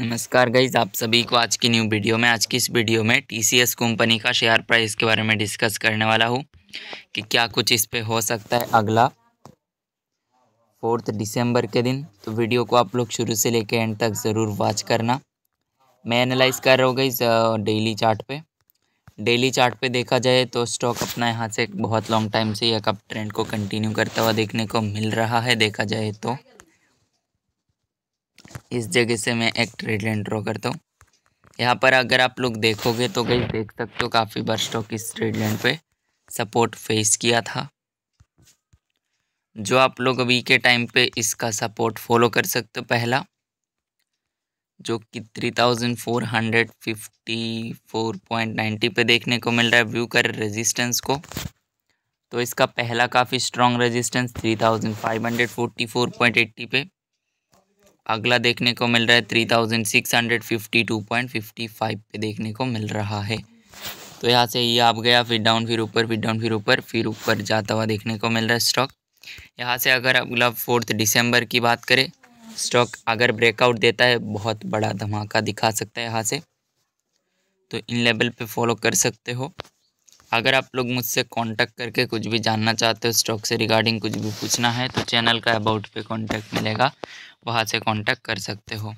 नमस्कार गईज आप सभी को आज की न्यू वीडियो में आज की इस वीडियो में टीसीएस कंपनी का शेयर प्राइस के बारे में डिस्कस करने वाला हूँ कि क्या कुछ इस पे हो सकता है अगला फोर्थ दिसंबर के दिन तो वीडियो को आप लोग शुरू से लेकर एंड तक ज़रूर वॉच करना मैं एनालाइज कर रहा हूँ गईज डेली चार्ट पे डेली चार्ट पे देखा जाए तो स्टॉक अपना यहाँ से बहुत लॉन्ग टाइम से एक अप ट्रेंड को कंटिन्यू करता हुआ देखने को मिल रहा है देखा जाए तो इस जगह से मैं एक ट्रेड लाइन ड्रॉ करता हूँ यहाँ पर अगर आप लोग देखोगे तो कहीं देख सकते हो काफ़ी बार स्टॉक इस ट्रेड लाइन पे सपोर्ट फेस किया था जो आप लोग अभी के टाइम पे इसका सपोर्ट फॉलो कर सकते हो पहला जो कि three thousand four hundred fifty four point ninety पे देखने को मिल रहा है व्यू कर रेजिस्टेंस को तो इसका पहला काफ़ी strong resistance three thousand five hundred forty four point eighty पे अगला देखने को मिल रहा है three thousand six hundred fifty two point fifty five पे देखने को मिल रहा है तो यहाँ से ये आप गया फिर डाउन फिर ऊपर फिर डाउन फिर ऊपर फिर ऊपर जाता हुआ देखने को मिल रहा है स्टॉक यहाँ से अगर अगला फोर्थ दिसंबर की बात करें स्टॉक अगर ब्रेकआउट देता है बहुत बड़ा धमाका दिखा सकता है यहाँ से तो इन लेवल पे फॉलो कर सकते हो अगर आप लोग मुझसे कांटेक्ट करके कुछ भी जानना चाहते हो स्टॉक से रिगार्डिंग कुछ भी पूछना है तो चैनल का अबाउट पे कांटेक्ट मिलेगा वहाँ से कांटेक्ट कर सकते हो